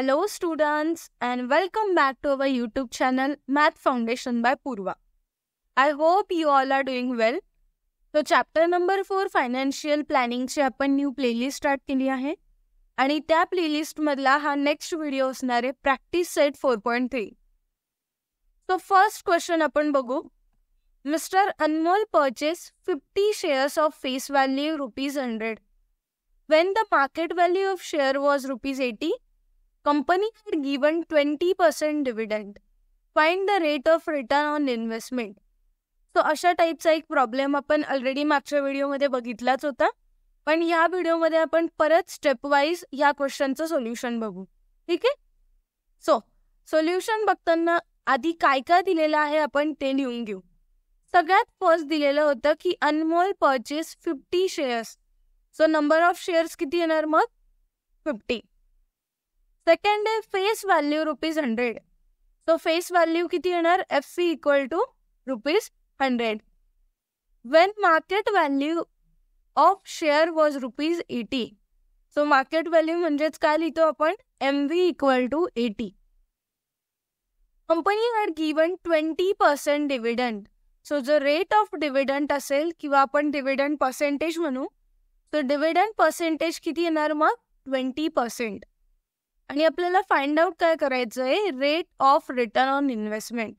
Hello, students, and welcome back to our YouTube channel Math Foundation by Purva. I hope you all are doing well. So, chapter number 4 Financial Planning, we have new playlist start. And in tap playlist, we will next video practice set 4.3. So, first question upon Bagu Mr. Anmol purchased 50 shares of face value rupees 100. When the market value of share was rupees 80, company Company given twenty percent dividend. Find the rate of return on investment so अशा टाईपचा एक problem आपण already मागच्या व्हिडिओमध्ये बघितलाच होता पण ह्या व्हिडिओमध्ये आपण परत स्टेपवाईज या क्वेश्चनचं सोल्युशन बघू ठीक आहे सो सोल्युशन बघताना आधी काय काय दिलेलं आहे आपण ते लिहून घेऊ सगळ्यात फर्स्ट दिलेलं होतं की Anmol purchase fifty shares so number of shares किती येणार मग फिफ्टी सेकंड आहे face value rupees hundred so face value किती येणार F C equal to rupees hundred when market value of share was rupees eighty so market value म्हणजेच काय लिहितो आपण M V equal to eighty company had given twenty percent dividend so जो rate of dividend असेल किंवा आपण dividend percentage म्हणू so dividend percentage किती येणार मग ट्वेंटी पर्सेंट आणि आपल्याला फाइंड आउट काय करायचं आहे rate of return on investment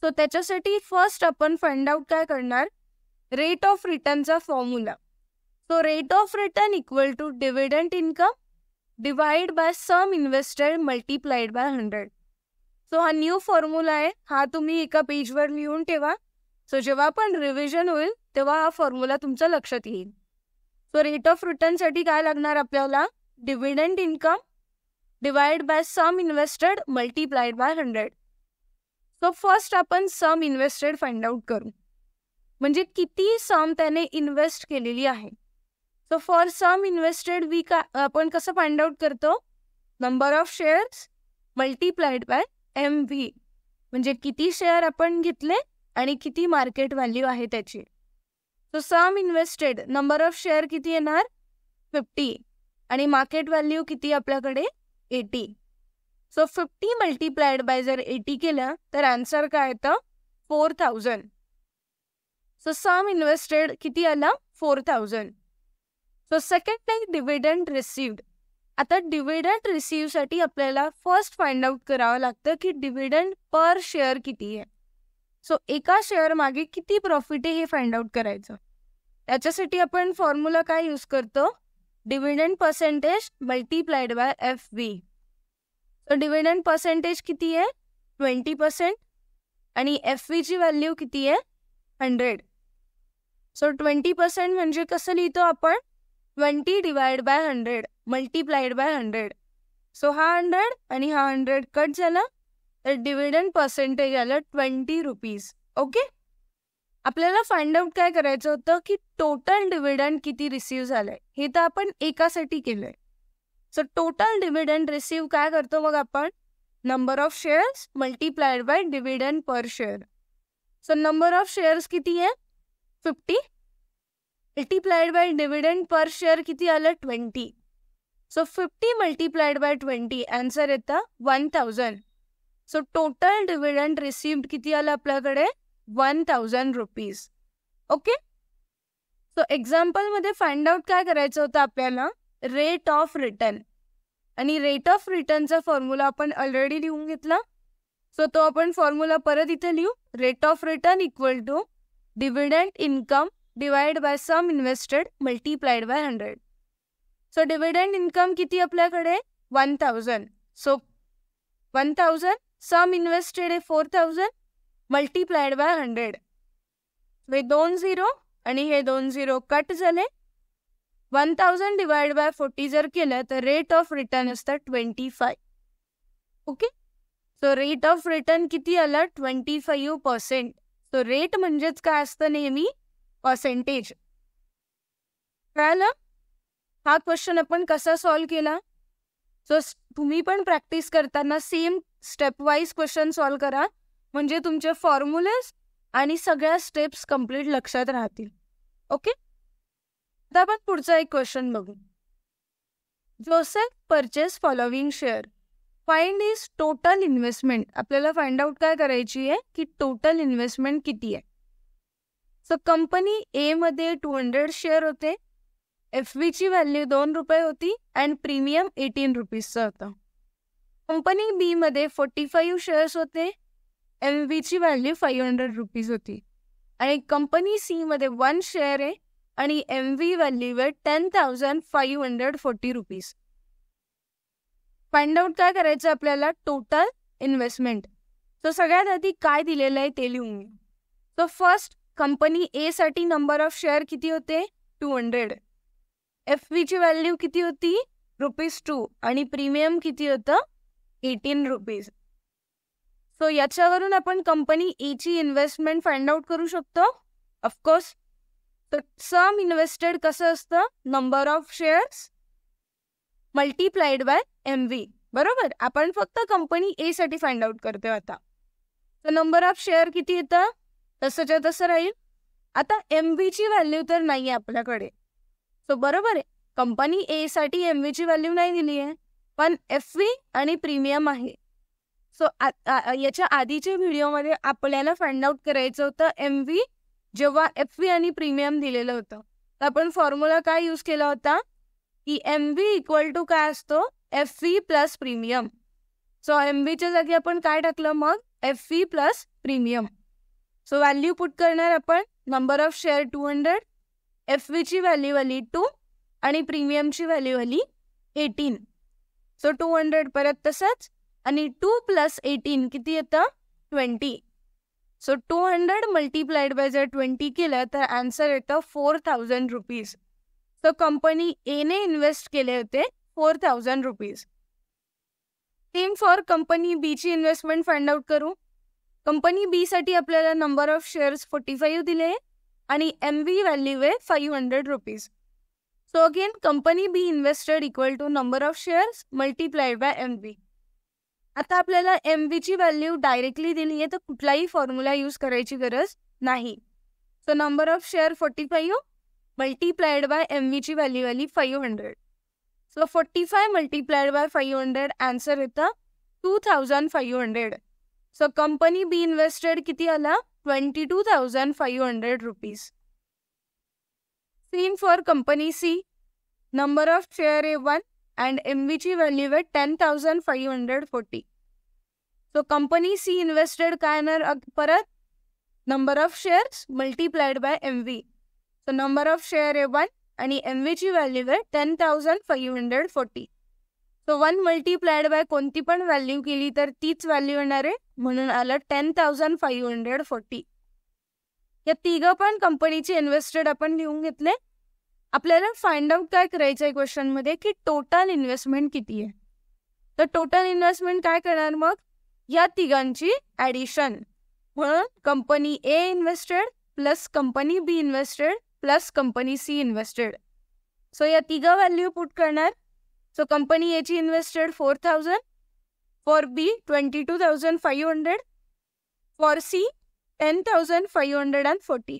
so त्याच्यासाठी फर्स्ट आपण फाइंड आउट काय करणार रेट ऑफ रिटर्नचा formula so rate of return equal to dividend income divide by sum invested multiplied by hundred so हा न्यू फॉर्म्युला आहे हा तुम्ही एका पेजवर लिहून ठेवा सो जेव्हा पण रिव्हिजन होईल तेव्हा हा फॉर्म्युला तुमचं लक्षात येईल सो रेट ऑफ रिटर्नसाठी काय लागणार आपल्याला dividend income divide by sum invested multiplied by hundred so first आपण सम इन्व्हेस्टेड फाइंड आउट करू म्हणजे किती सम त्याने इन्व्हेस्ट केलेली आहे so for sum invested we का आपण कसं फाइंड आउट करतो number of shares multiplied by M V म्हणजे किती शेअर आपण घेतले आणि किती मार्केट व्हॅल्यू आहे त्याची so sum invested number of share किती येणार फिफ्टी आणि मार्केट व्हॅल्यू किती आपल्याकडे eighty so fifty multiplied by जर एटी केलं तर आन्सर काय येतं four thousand so sum invested किती आला फोर थाउजंड सो सेकंड नाही डिव्हिडंड रिसिव्ड आता रिसीव रिसिव्हसाठी आपल्याला फर्स्ट फाइंड आउट करावं लागतं की डिव्हिडंड पर शेअर किती आहे सो एका शेअर मागे किती प्रॉफिट आहे हे फाइंड आउट करायचं त्याच्यासाठी आपण फॉर्म्युला काय यूज करतो dividend percentage multiplied by F B so dividend percentage किती आहे ट्वेंटी पर्सेंट आणि एफ बीची व्हॅल्यू किती आहे हंड्रेड सो ट्वेंटी पर्सेंट म्हणजे कसं लिहितो आपण twenty divide by hundred multiplied by hundred so हा हंड्रेड आणि हा हंड्रेड कट झाला तर डिव्हिडंड पर्सेंटेज आलं ट्वेंटी रुपीज ओके आपल्याला फाइंड आउट काय करायचं होतं की टोटल डिव्हिडंड किती रिसीव्ह झालंय हे तर आपण एकासाठी केलंय सो टोटल डिव्हिडंड रिसीव्ह काय करतो मग आपण number of shares multiplied by dividend per share so number of shares किती आहे fifty multiplied by dividend per share किती आलं twenty so fifty multiplied by twenty answer येतं one thousand so total dividend received किती आलं आपल्याकडे one thousand rupees okay so एक्झाम्पलमध्ये find out काय करायचं होतं आपल्याला रेट ऑफ रिटर्न आणि रेट ऑफ रिटर्नचा फॉर्म्युला आपण ऑलरेडी लिहून घेतला सो तो आपण फॉर्म्युला परत इथे लिहू rate of return equal to dividend income divide by sum invested multiplied by hundred so dividend income किती आपल्याकडे one thousand so one thousand sum invested आहे four thousand multiplied by hundred हे दोन झिरो आणि हे दोन झिरो कट झाले one thousand divide by forty जर केलं तर रेट ऑफ रिटर्न असतं twenty five okay so rate of return किती आलं twenty five percent so rate म्हणजेच काय असतं नेहमी पर्सेंटेज कळालं हा क्वेश्चन आपण कसा सॉल्व्ह केला सो तुम्ही पण प्रॅक्टिस करताना same step wise question solve करा म्हणजे तुमचे फॉर्म्युलेस आणि सगळ्या स्टेप्स कम्प्लीट लक्षात राहतील ओके आता आपण पुढचा एक क्वेश्चन बघू Joseph purchase following share find is total investment आपल्याला फाइंड आउट काय करायची आहे की टोटल इन्व्हेस्टमेंट किती आहे सो कंपनी ए मध्ये टू हंड्रेड शेअर होते एफ ची व्हॅल्यू दोन रुपये होती अँड प्रीमियम एटीन रुपीजचं होतं कंपनी बी मध्ये फोर्टी फाईव्ह शेअर्स होते एम ची व्हॅल्यू फाईव्ह हंड्रेड रुपीज होती आणि कंपनी सीमध्ये वन शेअर आहे आणि एम व्ही व्हॅल्यू आहे ten thousand five hundred forty rupees find out काय करायचं आपल्याला टोटल इन्व्हेस्टमेंट सो सगळ्यात आधी काय दिलेलं आहे ते लिहून घ्या फर्स्ट कंपनी ए साठी नंबर ऑफ शेअर किती होते टू हंड्रेड एफ व्हीची व्हॅल्यू किती होती रुपीज टू आणि प्रीमियम किती होतं एटीन रुपीज सो याच्यावरून आपण कंपनी e ची इन्व्हेस्टमेंट फाइंड आउट करू शकतो ऑफकोर्स तर सम इन्व्हेस्टेड कसं असतं number of shares multiplied by M V बरोबर आपण फक्त कंपनी ए साठी फाइंड आउट करतो आता तर नंबर ऑफ शेअर किती येतं तसंच्या तसं राहील आता एम ची व्हॅल्यू तर नाही आहे आपल्याकडे सो बरोबर आहे कंपनी ए साठी एम ची व्हॅल्यू नाही दिली आहे पण एफ व्ही आणि प्रीमियम आहे सो याच्या आधीच्या व्हिडिओमध्ये आपल्याला फाइंड आउट करायचं होतं एम व्ही जेव्हा एफ व्ही आणि प्रीमियम दिलेलं होतं तर आपण फॉर्म्युला काय यूज केला होता की एम व्ही इक्वल टू काय असतो F V plus premium so M व्हीच्या जागी आपण काय टाकलं मग F V plus premium so value put करणार आपण number of share two hundred F व्हीची व्हॅल्यू आली टू आणि प्रीमियमची व्हॅल्यू आली एटीन सो टू हंड्रेड परत तसंच आणि टू प्लस एटीन किती येतं twenty so two hundred multiplied by जर ट्वेंटी केलं तर आन्सर येतं four thousand rupees so company एने इन्व्हेस्ट केले होते four thousand rupees same for company बीची इन्व्हेस्टमेंट फाइंड आउट करू कंपनी बी साठी आपल्याला number of shares forty five दिले आणि एम बी व्हॅल्यू आहे five hundred rupees so again company B invested equal to number of shares multiplied by M B आता आपल्याला M ची value directly दिली आहे तर कुठलाही फॉर्म्युला यूज करायची गरज नाही so number of share forty five multiplied by M ची व्हॅल्यू आली five hundred so forty five multiplied by five hundred answer येतं two thousand five hundred so company B invested किती आला twenty two thousand five hundred rupees same for company C number of share A one and MVची value आहे ten thousand five hundred forty so company C invested काय येणार परत number of shares multiplied by M V so number of share आहे one आणि M व्हीची value आहे ten thousand five hundred forty so one multiplied by कोणती पण value केली तर तीच व्हॅल्यू येणार आहे म्हणून आलं ten thousand five hundred forty या तिघं पण कंपनीचे इन्व्हेस्टेड आपण लिहून घेतले आपल्याला फाइंड आउट काय करायचं आहे क्वेश्चनमध्ये की टोटल इन्व्हेस्टमेंट किती आहे तर टोटल इन्व्हेस्टमेंट काय करणार मग या तिघांची ॲडिशन म्हणून company A invested plus company B invested plus company C invested so या तिघं व्हॅल्यू पुट करणार सो कंपनी एची invested four thousand for B twenty two thousand five hundred for C ten thousand five hundred and forty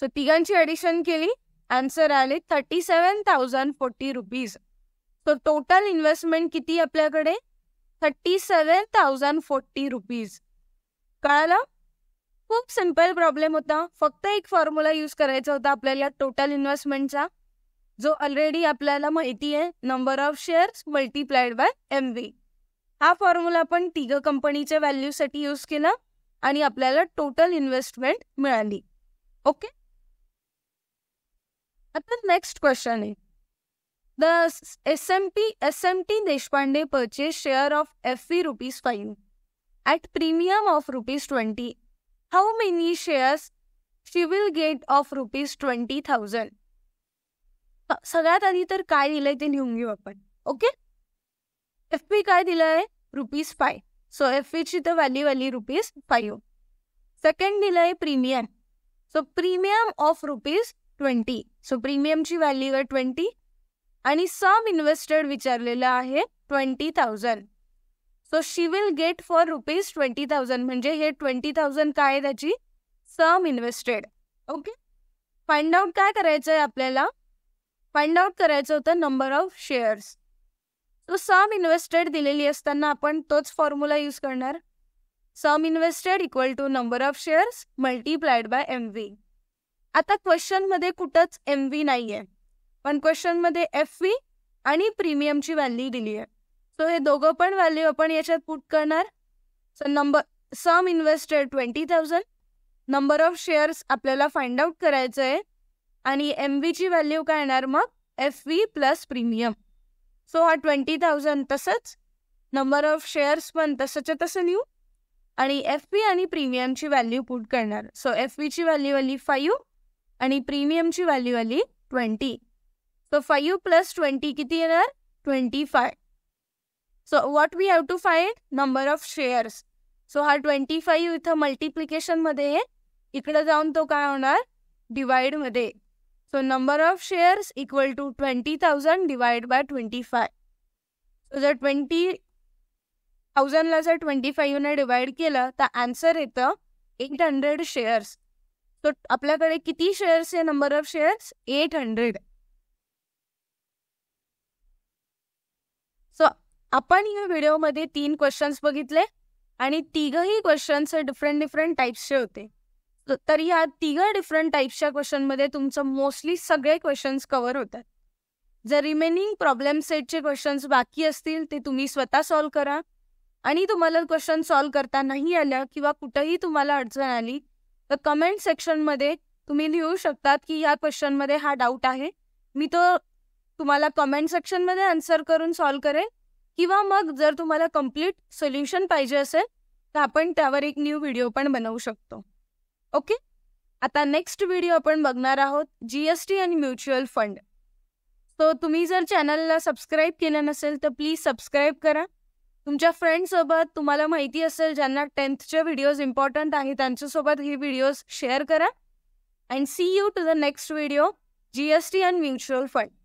so तिघांची addition केली answer आले thirty seven thousand forty rupees तर total investment किती आपल्याकडे thirty seven thousand forty rupees कळालं खूप simple problem होता फक्त एक फॉर्म्युला यूज करायचा होता आपल्याला टोटल इन्व्हेस्टमेंटचा जो ऑलरेडी आपल्याला माहिती आहे number of shares multiplied by M V हा फॉर्म्युला आपण तिघ कंपनीच्या व्हॅल्यूसाठी यूज केला आणि आपल्याला टोटल इन्व्हेस्टमेंट मिळाली ओके आता नेक्स्ट क्वेश्चन आहे the S M P S M T Deshpande purchase share of F V rupees five at premium of rupees twenty how many shares she will get of rupees twenty thousand सगळ्यात आधी तर काय दिलंय ते लिहून घेऊ आपण ओके एफ पी काय दिलंय रुपीज फाय सो एफ पीची तर व्हॅल्यू आली रुपीज फाईव्ह सेकंड दिलंय premium so premium of rupees twenty so प्रीमियमची व्हॅल्यू आहे ट्वेंटी आणि सम इन्व्हेस्टेड विचारलेलं आहे twenty thousand so she will get for rupees twenty thousand म्हणजे हे ट्वेंटी थाउजंड काय त्याची sum invested okay find out काय करायचं आहे आपल्याला फाइंड आउट करायचं होतं number of shares so sum invested दिलेली असताना आपण तोच फॉर्म्युला यूज करणार sum invested equal to number of shares multiplied by M V आता क्वेश्चन मध्ये कुठंच एम व्ही नाहीये पण क्वेश्चन मध्ये एफ व्ही आणि प्रीमियमची व्हॅल्यू दिली आहे सो हे दोघं पण व्हॅल्यू आपण याच्यात पुट करणार so number sum invested twenty thousand number of shares आपल्याला फाइंड आउट करायचं आहे आणि एम ची व्हॅल्यू काय येणार मग F V plus premium so हा ट्वेंटी थाउजंड तसंच नंबर ऑफ शेअर्स पण तसंच्या तसं लिहू आणि एफ व्ही आणि प्रीमियमची व्हॅल्यू पुट करणार सो एफ व्हीची व्हॅल्यू आली फाईव्ह आणि प्रीमियमची व्हॅल्यू आली twenty so five plus twenty किती येणार twenty five so what we have to find number of shares so हा ट्वेंटी फाईव्ह इथं मल्टिप्लिकेशनमध्ये आहे इकडं जाऊन तो काय होणार डिवाइडमध्ये so number of shares equal to twenty thousand divide by twenty five so जर ट्वेंटी थाउजंडला जर ट्वेंटी फाईव्हने डिवाईड केलं तर आन्सर येतं एट हंड्रेड शेअर्स तो आपल्याकडे किती शेअर्स आहे number of shares eight hundred so आपण या व्हिडिओमध्ये तीन क्वेश्चन्स बघितले आणि तिघही क्वेश्चन्स डिफरंट डिफरंट टाईप्सचे होते तर ह्या तिघ डिफरंट टाईप्सच्या क्वेश्चनमध्ये तुमचं मोस्टली सगळे क्वेश्चन्स कव्हर होतात जर रिमेनिंग प्रॉब्लेम सेटचे क्वेश्चन्स बाकी असतील ते तुम्ही स्वतः सॉल्व्ह करा आणि तुम्हाला क्वेश्चन सॉल्व्ह करता नाही आलं किंवा कुठंही तुम्हाला अडचण आली तर कमेंट सेक्शनमध्ये तुम्ही लिहू शकतात की या क्वेश्चनमध्ये हा डाऊट आहे मी तो तुम्हाला कमेंट सेक्शनमध्ये आन्सर करून सॉल्व्ह करेन किंवा मग जर तुम्हाला कम्प्लीट सोल्युशन पाहिजे असेल तर आपण त्यावर एक न्यू व्हिडिओ पण बनवू शकतो ओके आता नेक्स्ट व्हिडिओ आपण बघणार आहोत जी एस टी आणि म्युच्युअल फंड सो तुम्ही जर चॅनलला सबस्क्राईब केलं नसेल तर प्लीज सबस्क्राईब करा तुमच्या फ्रेंडसोबत तुम्हाला माहिती असेल ज्यांना टेन्थचे व्हिडिओज इम्पॉर्टंट आहे त्यांच्यासोबत हे व्हिडिओज शेअर करा and see you to the next video GST and mutual fund